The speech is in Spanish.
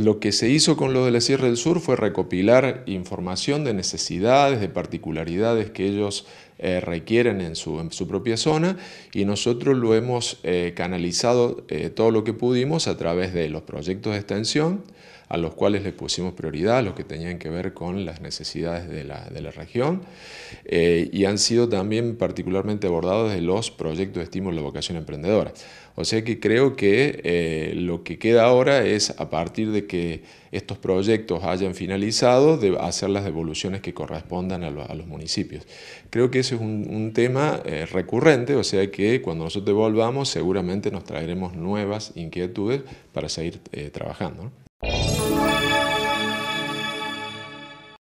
Lo que se hizo con lo de la Sierra del Sur fue recopilar información de necesidades, de particularidades que ellos eh, requieren en su, en su, propia zona y nosotros lo hemos eh, canalizado eh, todo lo que pudimos a través de los proyectos de extensión, a los cuales les pusimos prioridad, los que tenían que ver con las necesidades de la, de la región, y han sido también particularmente abordados de los proyectos de estímulo de vocación emprendedora. O sea que creo que lo que queda ahora es, a partir de que estos proyectos hayan finalizado, de hacer las devoluciones que correspondan a, a los municipios. Creo que eso es un, tema eh, recurrente, o sea que cuando nosotros volvamos seguramente nos traeremos nuevas inquietudes para seguir eh, trabajando.